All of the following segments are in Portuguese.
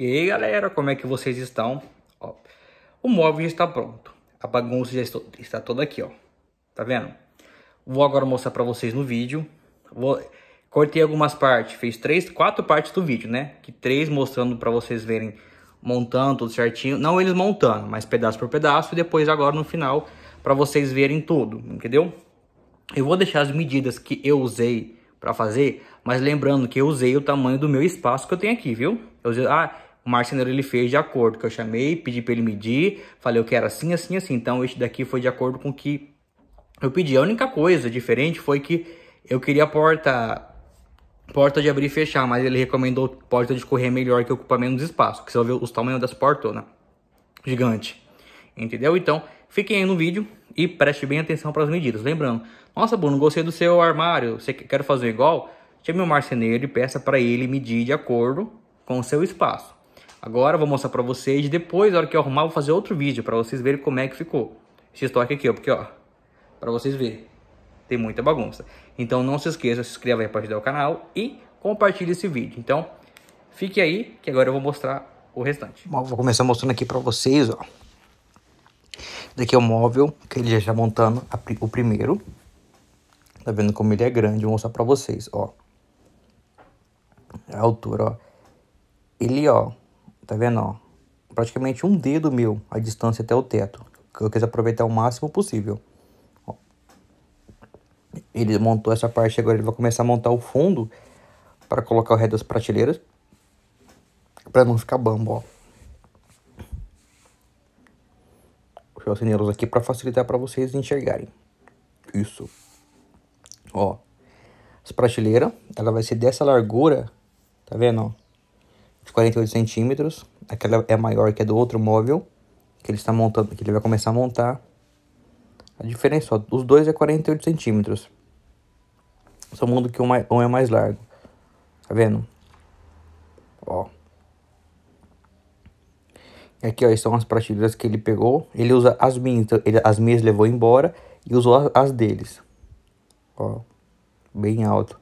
E aí galera, como é que vocês estão? Ó, o móvel já está pronto. A bagunça já está toda aqui, ó. Tá vendo? Vou agora mostrar para vocês no vídeo. Vou, cortei algumas partes, fez três, quatro partes do vídeo, né? Que três mostrando para vocês verem montando tudo certinho. Não eles montando, mas pedaço por pedaço. E depois agora no final para vocês verem tudo, entendeu? Eu vou deixar as medidas que eu usei para fazer, mas lembrando que eu usei o tamanho do meu espaço que eu tenho aqui, viu? Eu usei, ah, o marceneiro ele fez de acordo, que eu chamei, pedi para ele medir, falei eu quero assim, assim, assim. Então este daqui foi de acordo com o que eu pedi. A única coisa diferente foi que eu queria a porta porta de abrir e fechar, mas ele recomendou porta de correr melhor que ocupa menos espaço, que você vai ver os tamanhos das né? Gigante. Entendeu? Então, fiquem aí no vídeo e preste bem atenção para as medidas. Lembrando, nossa Bruno, gostei do seu armário, você quer fazer igual? Chame o um marceneiro e peça para ele medir de acordo com o seu espaço. Agora eu vou mostrar para vocês, depois, na hora que eu arrumar, eu vou fazer outro vídeo para vocês verem como é que ficou. Esse estoque aqui, ó, porque ó, para vocês verem, tem muita bagunça. Então não se esqueça, se inscreva aí para ajudar o canal e compartilhe esse vídeo. Então, fique aí que agora eu vou mostrar o restante. Bom, vou começar mostrando aqui para vocês, ó. Daqui é o móvel que ele já está montando o primeiro. Tá vendo como ele é grande? Vou mostrar para vocês, ó. A altura, ó. Ele, ó, Tá vendo, ó? Praticamente um dedo meu a distância até o teto. Que eu quis aproveitar o máximo possível. Ó. Ele montou essa parte, agora ele vai começar a montar o fundo para colocar o resto das prateleiras. Para não ficar bambo, ó. Deixa eu acender a luz aqui para facilitar para vocês enxergarem. Isso. Ó. as prateleira, ela vai ser dessa largura, tá vendo, ó? de 48 centímetros. Aquela é maior que a do outro móvel que ele está montando, que ele vai começar a montar. A diferença, ó, os dois é 48 centímetros. Só mundo que é, um é mais largo. Tá vendo? Ó. Aqui, ó, são as prateleiras que ele pegou. Ele usa as minhas, então ele, as minhas levou embora e usou as deles. Ó, bem alto.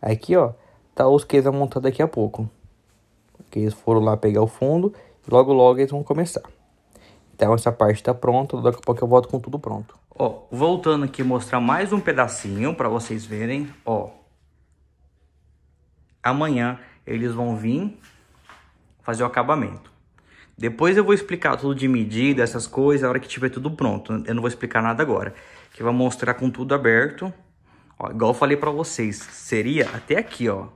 Aqui, ó, tá os que ele vai montar daqui a pouco porque eles foram lá pegar o fundo e logo logo eles vão começar. Então essa parte está pronta, daqui a pouco eu volto com tudo pronto. Ó, voltando aqui mostrar mais um pedacinho para vocês verem, ó. Amanhã eles vão vir fazer o acabamento. Depois eu vou explicar tudo de medida, essas coisas, a hora que tiver tudo pronto. Eu não vou explicar nada agora, que vai mostrar com tudo aberto. Ó, igual eu falei para vocês, seria até aqui, ó.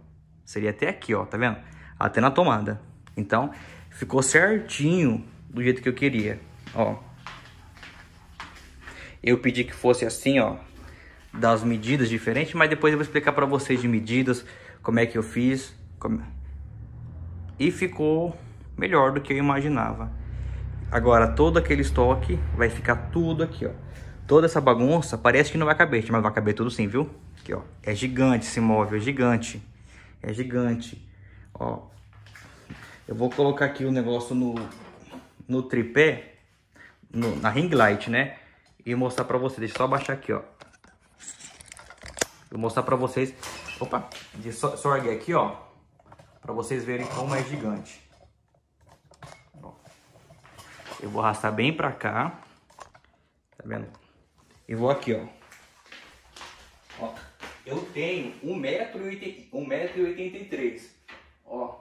Seria até aqui, ó, tá vendo? até na tomada. Então, ficou certinho do jeito que eu queria, ó. Eu pedi que fosse assim, ó, das medidas diferentes, mas depois eu vou explicar para vocês de medidas, como é que eu fiz, como... É. e ficou melhor do que eu imaginava. Agora, todo aquele estoque vai ficar tudo aqui, ó. Toda essa bagunça parece que não vai caber, mas vai caber tudo sim, viu? Aqui, ó. É gigante esse móvel, é gigante. É gigante. Ó, eu vou colocar aqui o negócio no, no tripé, no, na ring light, né? E mostrar pra vocês. Deixa eu só baixar aqui, ó. Vou mostrar pra vocês. Opa, De sorgue aqui, ó. Pra vocês verem como é gigante. Ó. Eu vou arrastar bem pra cá. Tá vendo? E vou aqui, ó. ó eu tenho 1,83m. Ó,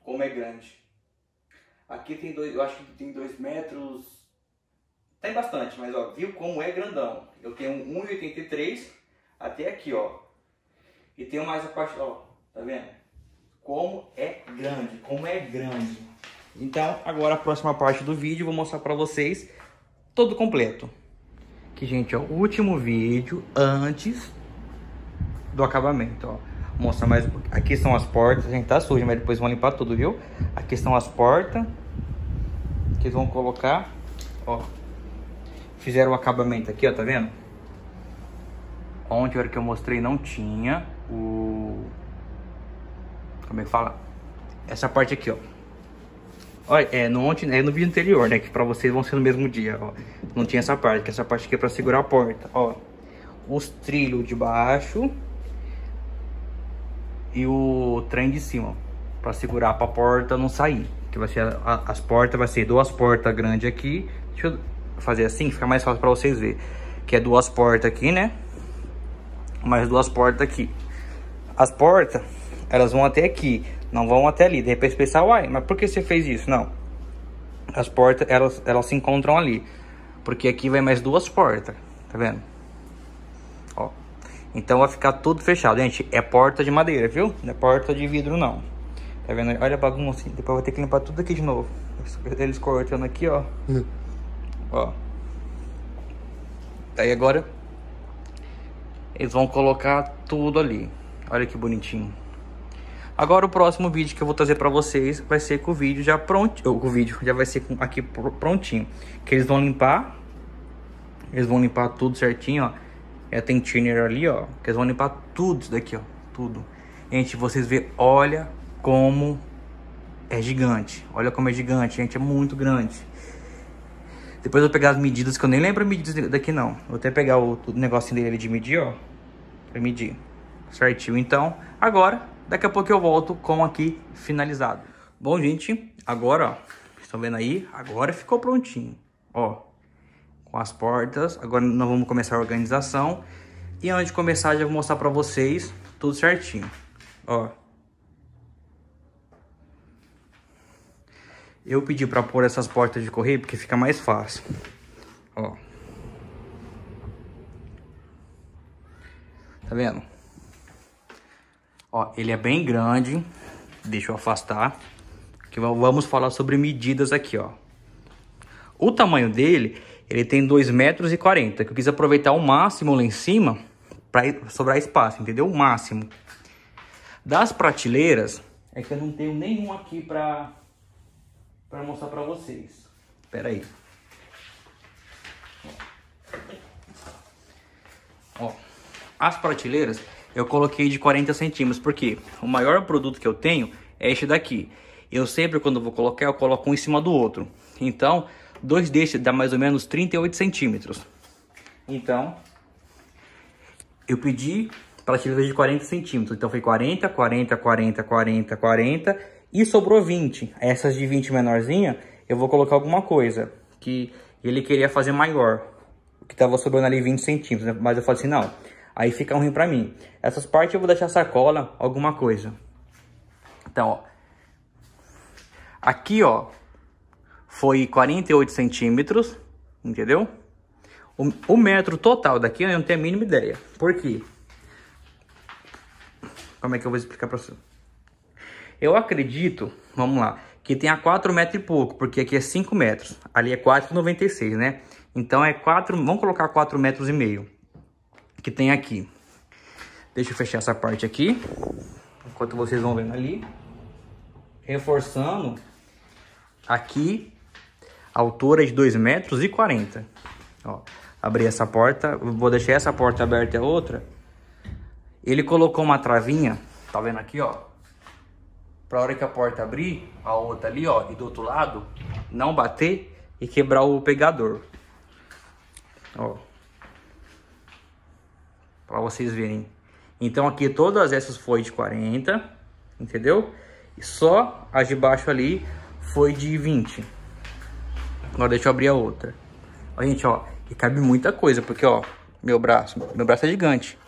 como é grande. Aqui tem dois, eu acho que tem dois metros. Tem bastante, mas ó, viu como é grandão. Eu tenho 1,83 até aqui, ó. E tenho mais a parte, ó, tá vendo? Como é grande, como é grande. Então, agora a próxima parte do vídeo, vou mostrar pra vocês todo completo. Que, gente, ó é o último vídeo antes do acabamento, ó mostrar mais. Aqui são as portas, a gente tá sujo, mas depois vão limpar tudo, viu? Aqui são as portas que vão colocar, ó. Fizeram o acabamento aqui, ó, tá vendo? Ontem, a hora que eu mostrei, não tinha o... Como é que fala? Essa parte aqui, ó. Olha, é no, ontem, é no vídeo anterior, né? Que pra vocês vão ser no mesmo dia, ó. Não tinha essa parte, que essa parte aqui é pra segurar a porta, ó. Os trilhos de baixo e o trem de cima para segurar para a porta não sair. Que vai ser a, as portas, vai ser duas portas grandes aqui. Deixa eu fazer assim, fica mais fácil para vocês ver. Que é duas portas aqui, né? Mais duas portas aqui. As portas, elas vão até aqui, não vão até ali. De repente pensar, uai, mas por que você fez isso? Não. As portas, elas, elas se encontram ali. Porque aqui vai mais duas portas, tá vendo? Então vai ficar tudo fechado, gente. É porta de madeira, viu? Não é porta de vidro, não. Tá vendo? Olha a bagunça. Depois eu vou ter que limpar tudo aqui de novo. Eles cortando aqui, ó. Hum. Ó. Daí agora... Eles vão colocar tudo ali. Olha que bonitinho. Agora o próximo vídeo que eu vou trazer para vocês vai ser com o vídeo já pronto, com o vídeo já vai ser aqui prontinho, que eles vão limpar, eles vão limpar tudo certinho, ó. É, tem thinner ali, ó. Que eles vão limpar tudo isso daqui, ó. Tudo. Gente, vocês vê, olha como é gigante. Olha como é gigante, gente. É muito grande. Depois eu vou pegar as medidas, que eu nem lembro medidas daqui, não. Vou até pegar o, o negocinho dele de medir, ó. Pra medir. Certinho. Então, agora, daqui a pouco eu volto com aqui finalizado. Bom, gente, agora, ó. Estão vendo aí? Agora ficou prontinho. Ó, com as portas. Agora nós vamos começar a organização. E antes de começar, já vou mostrar para vocês tudo certinho. Ó. Eu pedi para pôr essas portas de correr porque fica mais fácil. Ó. Tá vendo? Ó, ele é bem grande. Deixa eu afastar. Que vamos falar sobre medidas aqui, ó. O tamanho dele, ele tem 2,40 metros e que eu quis aproveitar o máximo lá em cima para sobrar espaço, entendeu? O máximo. Das prateleiras, é que eu não tenho nenhum aqui para para mostrar para vocês. Espera aí. Ó. As prateleiras eu coloquei de 40 centímetros, porque o maior produto que eu tenho é este daqui. Eu sempre, quando vou colocar, eu coloco um em cima do outro. Então, Dois destes dá mais ou menos 38 centímetros. Então, eu pedi prateleira de 40 centímetros. Então, foi 40, 40, 40, 40, 40 e sobrou 20. Essas de 20 menorzinha, eu vou colocar alguma coisa que ele queria fazer maior. Que tava sobrando ali 20 centímetros, né? mas eu falei assim, não, aí fica ruim pra mim. Essas partes eu vou deixar sacola, alguma coisa. Então, ó. Aqui, ó, foi 48 centímetros, entendeu? O, o metro total daqui eu não tenho a mínima ideia. Por quê? Como é que eu vou explicar para você? Eu acredito, vamos lá, que tenha 4 metros e pouco, porque aqui é 5 metros. Ali é 4,96, né? Então é 4, vamos colocar 4 metros e meio que tem aqui. Deixa eu fechar essa parte aqui, enquanto vocês vão vendo ali. Reforçando, aqui altura de 2,40 metros e Ó, abri essa porta, vou deixar essa porta aberta e a outra. Ele colocou uma travinha, tá vendo aqui, ó? Pra hora que a porta abrir, a outra ali, ó, e do outro lado, não bater e quebrar o pegador. Ó. Pra vocês verem. Então aqui todas essas foi de 40, entendeu? E só as de baixo ali foi de 20. Agora deixa eu abrir a outra. Ó, gente, ó, que cabe muita coisa, porque, ó, meu braço, meu braço é gigante.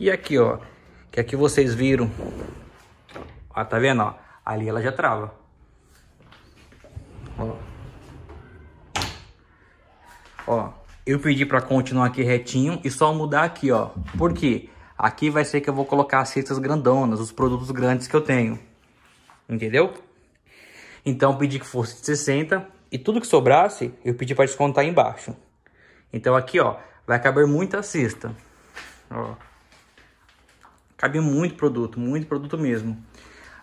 E aqui, ó, que aqui é vocês viram, ó, tá vendo, ó, ali ela já trava. Ó. Ó, eu pedi pra continuar aqui retinho e só mudar aqui, ó. Por quê? Aqui vai ser que eu vou colocar as cestas grandonas, os produtos grandes que eu tenho. Entendeu? Então pedi que fosse de 60 e tudo que sobrasse eu pedi para descontar embaixo. Então aqui, ó, vai caber muita cesta. Ó. Cabe muito produto, muito produto mesmo.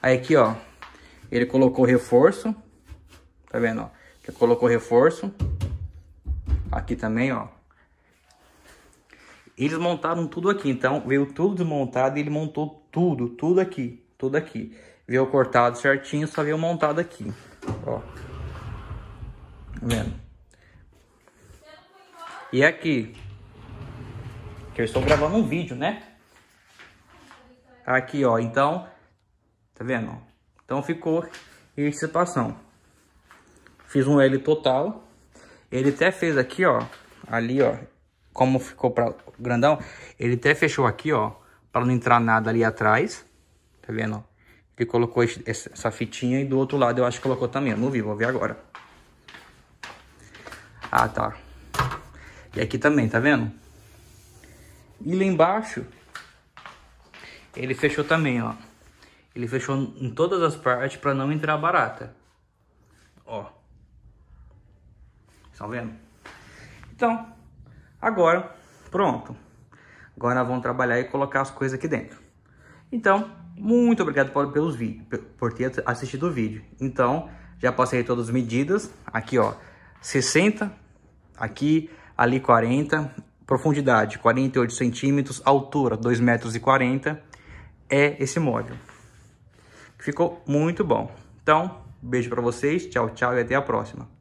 Aí aqui, ó, ele colocou reforço. Tá vendo, ó? Ele colocou reforço. Aqui também, ó. Eles montaram tudo aqui, então veio tudo desmontado e ele montou tudo, tudo aqui, tudo aqui. Veio cortado certinho, só veio montado aqui. Ó. Tá vendo? E aqui. Que eu estou gravando um vídeo, né? Aqui, ó. Então, tá vendo? Então ficou essa situação. Fiz um L total. Ele até fez aqui, ó. Ali, ó. Como ficou pra, grandão. Ele até fechou aqui, ó. Pra não entrar nada ali atrás. Tá vendo, ó? que colocou essa fitinha e do outro lado eu acho que colocou também. Eu não vi, vou ver agora. Ah, tá. E aqui também, tá vendo? E lá embaixo, ele fechou também, ó. Ele fechou em todas as partes para não entrar barata. Ó. Estão vendo? Então, agora, pronto. Agora vamos trabalhar e colocar as coisas aqui dentro. Então, muito obrigado por, pelos por ter assistido o vídeo. Então, já passei todas as medidas. Aqui, ó, 60, aqui, ali 40, profundidade 48 centímetros, altura 2,40 metros. E é esse móvel. Ficou muito bom. Então, beijo para vocês, tchau, tchau e até a próxima.